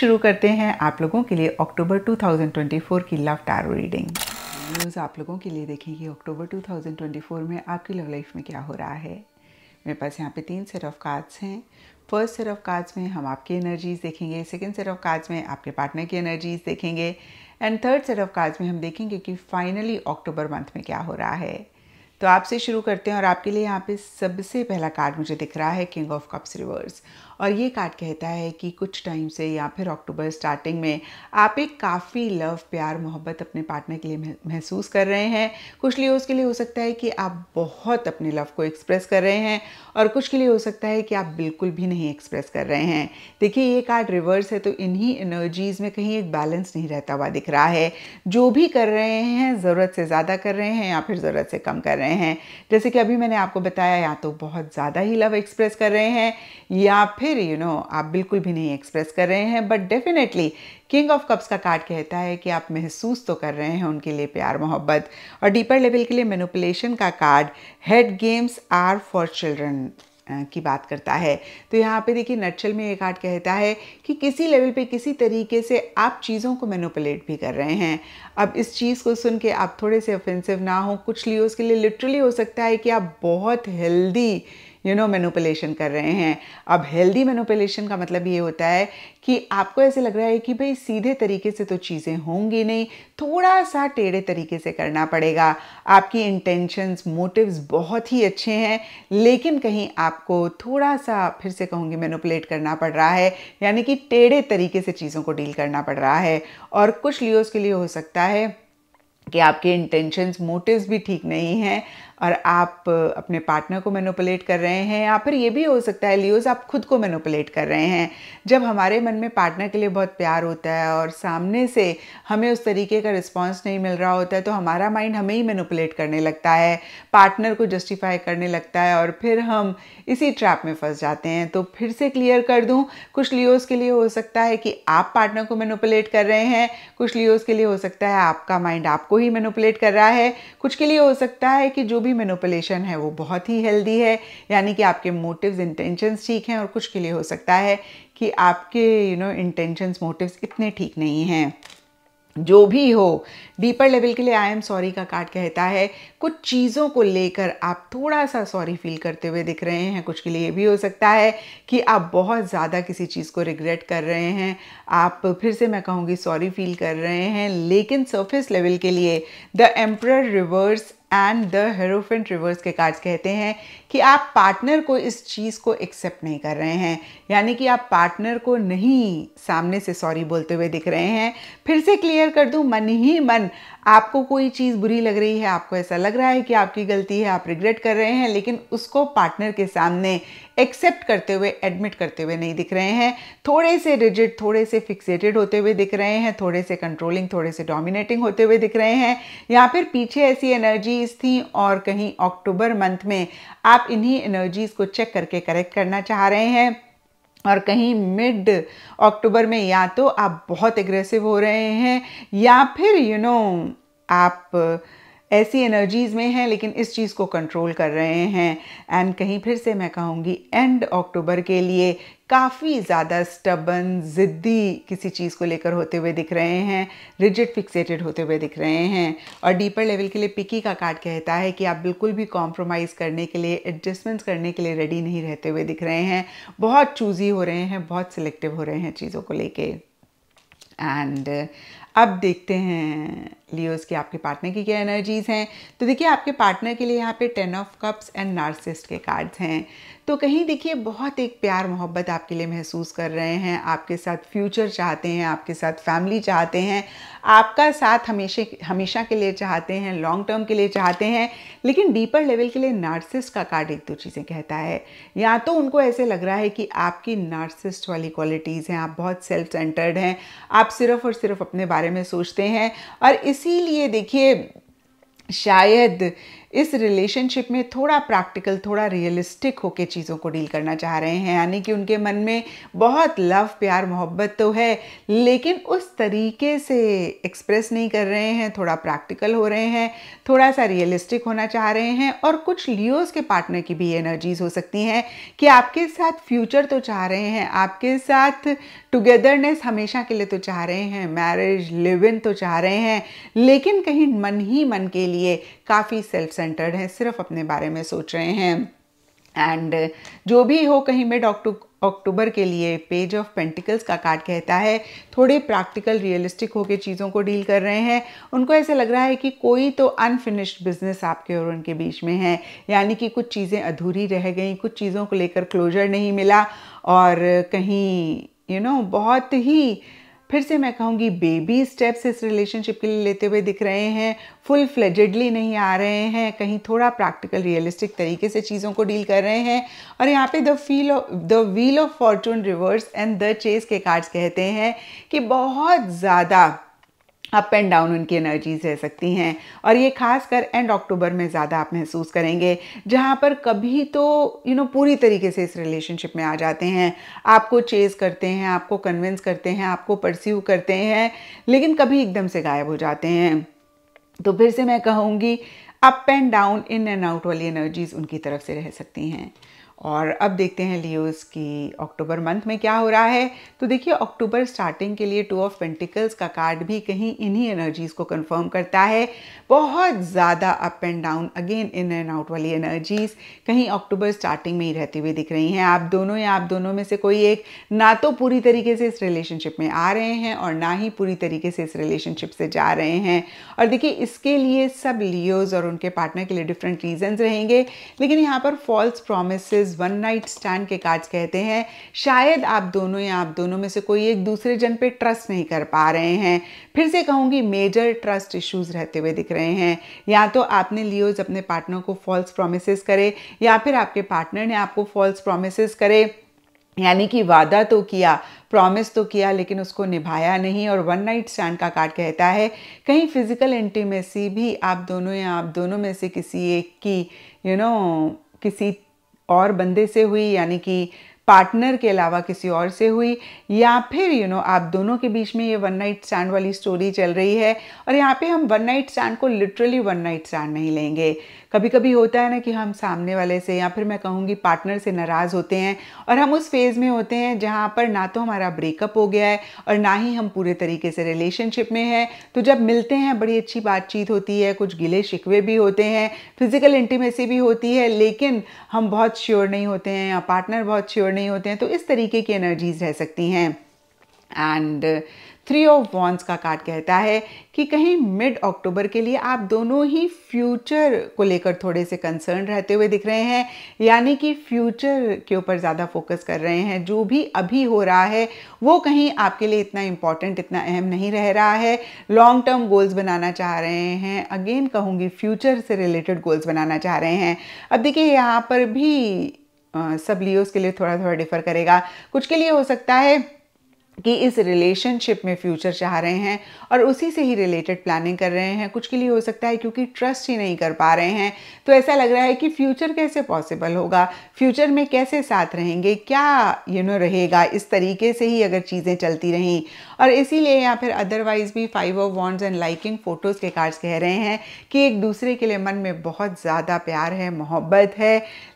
शुरू करते हैं आप लोगों के लिए अक्टूबर 2024 की लव टैरो रीडिंग न्यूज़ आप लोगों के लिए देखेंगे अक्टूबर 2024 में आपकी लव लाइफ में क्या हो रहा है मेरे पास यहाँ पे तीन सेट ऑफ कार्ड्स हैं फर्स्ट सेट ऑफ कार्ड्स में हम आपकी एनर्जीज़ देखेंगे सेकेंड सेट ऑफ कार्ड्स में आपके पार्टनर की एनर्जीज़ देखेंगे and third set of cards में हम देखेंगे कि फाइनली अक्टूबर मंथ में क्या हो रहा है तो आपसे शुरू करते हैं और आपके लिए यहाँ पे सबसे पहला कार्ड मुझे दिख रहा है किंग ऑफ कप्स रिवर्स और ये कार्ड कहता है कि कुछ टाइम से या फिर अक्टूबर स्टार्टिंग में आप एक काफ़ी लव प्यार मोहब्बत अपने पार्टनर के लिए महसूस कर रहे हैं कुछ लिए उसके लिए हो सकता है कि आप बहुत अपने लव को एक्सप्रेस कर रहे हैं और कुछ के लिए हो सकता है कि आप बिल्कुल भी नहीं एक्सप्रेस कर रहे हैं देखिए ये कार्ड रिवर्स है तो इन्हीं एनर्जीज़ में कहीं एक बैलेंस नहीं रहता हुआ दिख रहा है जो भी कर रहे हैं ज़रूरत से ज़्यादा कर रहे हैं या फिर ज़रूरत से कम कर रहे हैं जैसे कि अभी मैंने आपको बताया या तो बहुत ज़्यादा ही लव एक्सप्रेस कर रहे हैं या फिर मेरी यू नो आप बिल्कुल भी नहीं एक्सप्रेस कर रहे हैं but definitely king of cups का कार्ड कहता है कि आप महसूस तो कर रहे हैं उनके लिए प्यार मोहब्बत और डीपर लेवल के लिए मैनुपलेशन का card head games are for children की बात करता है तो यहाँ पे देखिए नटशल में ये कार्ड कहता है कि किसी लेवल पे किसी तरीके से आप चीज़ों को मैनुपलेट भी कर रहे हैं अब इस चीज़ को सुन के आप थोड़े से ऑफेंसिव ना हो कुछ लियोस के लिए लिटरली हो सकता है कि आप बहुत हेल्दी यू नो मेनुपुलेशन कर रहे हैं अब हेल्दी मेनुपुलेशन का मतलब ये होता है कि आपको ऐसे लग रहा है कि भाई सीधे तरीके से तो चीज़ें होंगी नहीं थोड़ा सा टेढ़े तरीके से करना पड़ेगा आपकी इंटेंशंस मोटिव्स बहुत ही अच्छे हैं लेकिन कहीं आपको थोड़ा सा फिर से कहूँगी मेनुपलेट करना पड़ रहा है यानी कि टेढ़े तरीके से चीज़ों को डील करना पड़ रहा है और कुछ लियोज़ के लिए हो सकता है कि आपके इंटेंशंस मोटिव्स भी ठीक नहीं हैं और आप अपने पार्टनर को मैनुपलेट कर रहे हैं या फिर ये भी हो सकता है लियोज आप खुद को मैनुपलेट कर रहे हैं जब हमारे मन में पार्टनर के लिए बहुत प्यार होता है और सामने से हमें उस तरीके का रिस्पॉन्स नहीं मिल रहा होता है तो हमारा माइंड हमें ही मैनुपलेट करने लगता है पार्टनर को जस्टिफाई करने लगता है और फिर हम इसी ट्रैप में फंस जाते हैं तो फिर से क्लियर कर दूँ कुछ लियोज के लिए हो सकता है कि आप पार्टनर को मैनुपलेट कर रहे हैं कुछ लियोज के लिए हो सकता है आपका माइंड आपको ही मैनुपलेट कर रहा है कुछ के लिए हो सकता है कि जो भी भी मेनोपलेशन है वो बहुत ही हेल्दी है यानी कि आपके मोटिव्स इंटेंशंस ठीक हैं और कुछ के लिए हो सकता है कि आपके यू नो इंटेंशंस मोटिव्स इतने ठीक नहीं हैं जो भी हो डीपर लेवल के लिए आई एम सॉरी का कार्ड कहता है कुछ चीज़ों को लेकर आप थोड़ा सा सॉरी फील करते हुए दिख रहे हैं कुछ के लिए ये भी हो सकता है कि आप बहुत ज़्यादा किसी चीज़ को रिग्रेट कर रहे हैं आप फिर से मैं कहूँगी सॉरी फील कर रहे हैं लेकिन सरफेस लेवल के लिए the emperor reverse and the hierophant reverse के कार्ड्स कहते हैं कि आप पार्टनर को इस चीज़ को एक्सेप्ट नहीं कर रहे हैं यानी कि आप पार्टनर को नहीं सामने से सॉरी बोलते हुए दिख रहे हैं फिर से क्लियर कर दूं मन ही मन आपको कोई चीज़ बुरी लग रही है आपको ऐसा लग रहा है कि आपकी गलती है आप रिग्रेट कर रहे हैं लेकिन उसको पार्टनर के सामने एक्सेप्ट करते हुए एडमिट करते हुए नहीं दिख रहे हैं थोड़े से रिजिड थोड़े से फिक्सेटेड होते हुए दिख रहे हैं थोड़े से कंट्रोलिंग थोड़े से डोमिनेटिंग होते हुए दिख रहे हैं या फिर पीछे ऐसी एनर्जीज थी और कहीं अक्टूबर मंथ में आप इन्हीं एनर्जीज को चेक करके करेक्ट करना चाह रहे हैं और कहीं मिड अक्टूबर में या तो आप बहुत एग्रेसिव हो रहे हैं या फिर यू you नो know, आप ऐसी एनर्जीज़ में हैं लेकिन इस चीज़ को कंट्रोल कर रहे हैं एंड कहीं फिर से मैं कहूँगी एंड अक्टूबर के लिए काफ़ी ज़्यादा स्टबन ज़िद्दी किसी चीज़ को लेकर होते हुए दिख रहे हैं रिजिड फिक्सेटेड होते हुए दिख रहे हैं और डीपर लेवल के लिए पिकी का कार्ड कहता है कि आप बिल्कुल भी कॉम्प्रोमाइज़ करने के लिए एडजस्टमेंट्स करने के लिए रेडी नहीं रहते हुए दिख रहे हैं बहुत चूज़ी हो रहे हैं बहुत सिलेक्टिव हो रहे हैं चीज़ों को लेके एंड अब देखते हैं लियोज़ की आपके पार्टनर की क्या एनर्जीज हैं तो देखिए आपके पार्टनर के लिए यहाँ पे ten of cups and narcissist के कार्ड्स हैं तो कहीं देखिए बहुत एक प्यार मोहब्बत आपके लिए महसूस कर रहे हैं आपके साथ फ्यूचर चाहते हैं आपके साथ फैमिली चाहते हैं आपका साथ हमेशा हमेशा के लिए चाहते हैं लॉन्ग टर्म के लिए चाहते हैं लेकिन डीपर लेवल के लिए नार्सिस्ट का कार्ड एक दो चीज़ें कहता है या तो उनको ऐसे लग रहा है कि आपकी नार्सिस्ट वाली क्वालिटीज़ हैं आप बहुत सेल्फ सेंटर्ड हैं आप सिर्फ और सिर्फ अपने बारे में सोचते हैं और इस इसीलिए देखिए शायद इस रिलेशनशिप में थोड़ा प्रैक्टिकल थोड़ा रियलिस्टिक होकर चीज़ों को डील करना चाह रहे हैं यानी कि उनके मन में बहुत लव प्यार मोहब्बत तो है लेकिन उस तरीके से एक्सप्रेस नहीं कर रहे हैं थोड़ा प्रैक्टिकल हो रहे हैं थोड़ा सा रियलिस्टिक होना चाह रहे हैं और कुछ लियोज के पार्टनर की भी एनर्जीज हो सकती हैं कि आपके साथ फ्यूचर तो चाह रहे हैं आपके साथ टुगेदरनेस हमेशा के लिए तो चाह रहे हैं मैरिज लिव इन तो चाह रहे हैं लेकिन कहीं मन ही मन के लिए काफ़ी सेल्फ सेंटर्ड हैं सिर्फ अपने बारे में सोच रहे हैं एंड जो भी हो कहीं मिड अक्टूबर के लिए पेज ऑफ पेंटिकल्स का कार्ड कहता है थोड़े प्रैक्टिकल रियलिस्टिक होकर चीज़ों को डील कर रहे हैं उनको ऐसे लग रहा है कि कोई तो अनफिनिश्ड बिजनेस आपके और उनके बीच में है यानी कि कुछ चीज़ें अधूरी रह गई कुछ चीज़ों को लेकर क्लोजर नहीं मिला और कहीं यू you नो know, बहुत ही फिर से मैं कहूँगी बेबी स्टेप्स इस रिलेशनशिप के लिए लेते हुए दिख रहे हैं फुल फ्लेजेडली नहीं आ रहे हैं कहीं थोड़ा प्रैक्टिकल रियलिस्टिक तरीके से चीज़ों को डील कर रहे हैं और यहाँ पे the fool of the wheel of fortune reverse and the chase के कार्ड्स कहते हैं कि बहुत ज़्यादा अप एंड डाउन उनकी एनर्जीज रह सकती हैं और ये खास कर एंड अक्टूबर में ज़्यादा आप महसूस करेंगे जहाँ पर कभी तो यू you नो know, पूरी तरीके से इस रिलेशनशिप में आ जाते हैं आपको चेज करते हैं आपको कन्विंस करते हैं आपको परस्यू करते हैं लेकिन कभी एकदम से गायब हो जाते हैं तो फिर से मैं कहूँगी up and down in and out वाली एनर्जीज उनकी तरफ से रह सकती हैं और अब देखते हैं लियोस की अक्टूबर मंथ में क्या हो रहा है तो देखिए अक्टूबर स्टार्टिंग के लिए टू ऑफ पेंटिकल्स का कार्ड भी कहीं इन्हीं एनर्जीज़ को कंफर्म करता है बहुत ज़्यादा up and down again in and out वाली एनर्जीज़ कहीं अक्टूबर स्टार्टिंग में ही रहती हुई दिख रही हैं आप दोनों या आप दोनों में से कोई एक ना तो पूरी तरीके से इस रिलेशनशिप में आ रहे हैं और ना ही पूरी तरीके से इस रिलेशनशिप से जा रहे हैं और देखिए इसके लिए सब लियोज और उनके पार्टनर के लिए डिफरेंट रीजन्स रहेंगे लेकिन यहाँ पर false promise is one night stand के कार्ड्स कहते हैं शायद आप दोनों या आप दोनों में से कोई एक दूसरे जन पे ट्रस्ट नहीं कर पा रहे हैं फिर से कहूँगी मेजर ट्रस्ट इश्यूज रहते हुए दिख रहे हैं या तो आपने लियोज अपने पार्टनर को फॉल्स प्रोमिस करे या फिर आपके पार्टनर ने आपको फॉल्स प्रोमिस करे यानी कि वादा तो किया प्रॉमिस तो किया लेकिन उसको निभाया नहीं और वन नाइट स्टैंड का कार्ड कहता है कहीं फिजिकल इंटीमेसी भी आप दोनों या आप दोनों में से किसी एक की यू you नो know, किसी और बंदे से हुई यानी कि पार्टनर के अलावा किसी और से हुई या फिर यू you नो know, आप दोनों के बीच में ये वन नाइट स्टैंड वाली स्टोरी चल रही है और यहाँ पे हम वन नाइट स्टैंड को लिटरली वन नाइट स्टैंड नहीं लेंगे कभी कभी होता है ना कि हम सामने वाले से या फिर मैं कहूँगी पार्टनर से नाराज़ होते हैं और हम उस फेज़ में होते हैं जहाँ पर ना तो हमारा ब्रेकअप हो गया है और ना ही हम पूरे तरीके से रिलेशनशिप में हैं तो जब मिलते हैं बड़ी अच्छी बातचीत होती है कुछ गिले शिकवे भी होते हैं फिज़िकल इंटीमेसी भी होती है लेकिन हम बहुत श्योर नहीं होते हैं या पार्टनर बहुत श्योर नहीं होते हैं तो इस तरीके की एनर्जीज रह सकती हैं एंड थ्री ऑफ वॉन्स का कार्ड कहता है कि कहीं मिड अक्टूबर के लिए आप दोनों ही फ्यूचर को लेकर थोड़े से कंसर्न रहते हुए दिख रहे हैं यानी कि फ्यूचर के ऊपर ज़्यादा फोकस कर रहे हैं जो भी अभी हो रहा है वो कहीं आपके लिए इतना इम्पॉर्टेंट इतना अहम नहीं रह रहा है लॉन्ग टर्म गोल्स बनाना चाह रहे हैं अगेन कहूँगी फ्यूचर से रिलेटेड गोल्स बनाना चाह रहे हैं अब देखिए यहाँ पर भी सब लियोस के लिए थोड़ा थोड़ा डिफर करेगा कुछ के लिए हो सकता है कि इस रिलेशनशिप में फ्यूचर चाह रहे हैं और उसी से ही रिलेटेड प्लानिंग कर रहे हैं कुछ के लिए हो सकता है क्योंकि ट्रस्ट ही नहीं कर पा रहे हैं तो ऐसा लग रहा है कि फ्यूचर कैसे पॉसिबल होगा फ्यूचर में कैसे साथ रहेंगे क्या यू you नो know, रहेगा इस तरीके से ही अगर चीज़ें चलती रहीं और इसीलिए या फिर अदरवाइज़ भी five of wands and liking photos के कार्ड्स कह रहे हैं कि एक दूसरे के लिए मन में बहुत ज़्यादा प्यार है मोहब्बत है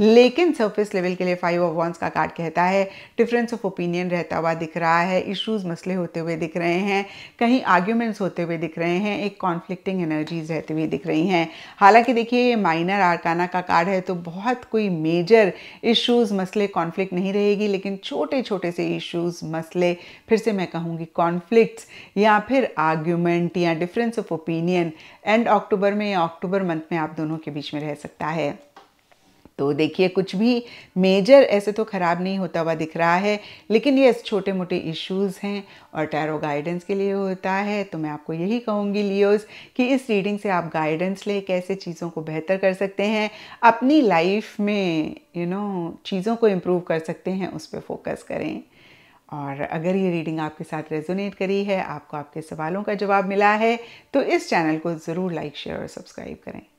लेकिन सर्फिस लेवल के लिए फाइव ऑफ वॉन्स का कार्ड कहता है डिफरेंस ऑफ ओपिनियन रहता हुआ दिख रहा है इश्यूज़ मसले होते हुए दिख रहे हैं कहीं आर्ग्यूमेंट्स होते हुए दिख रहे हैं एक कॉन्फ्लिक्टिंग एनर्जीज रहती हुई दिख रही हैं हालांकि देखिए ये माइनर आरकाना का कार्ड है तो बहुत कोई मेजर इश्यूज़ मसले कॉन्फ्लिक्ट नहीं रहेगी लेकिन छोटे छोटे से इश्यूज़ मसले फिर से मैं कहूँगी कॉन्फ्लिक्ट या फिर आर्ग्यूमेंट या difference of opinion and October में या अक्टूबर मंथ में आप दोनों के बीच में रह सकता है तो देखिए कुछ भी मेजर ऐसे तो ख़राब नहीं होता हुआ दिख रहा है लेकिन ये छोटे मोटे इश्यूज हैं और टैरो गाइडेंस के लिए होता है तो मैं आपको यही कहूँगी लियोज कि इस रीडिंग से आप गाइडेंस ले कैसे चीज़ों को बेहतर कर सकते हैं अपनी लाइफ में यू you नो know, चीज़ों को इम्प्रूव कर सकते हैं उस पर फोकस करें और अगर ये रीडिंग आपके साथ रेजोनेट करी है आपको आपके सवालों का जवाब मिला है तो इस चैनल को ज़रूर लाइक शेयर और सब्सक्राइब करें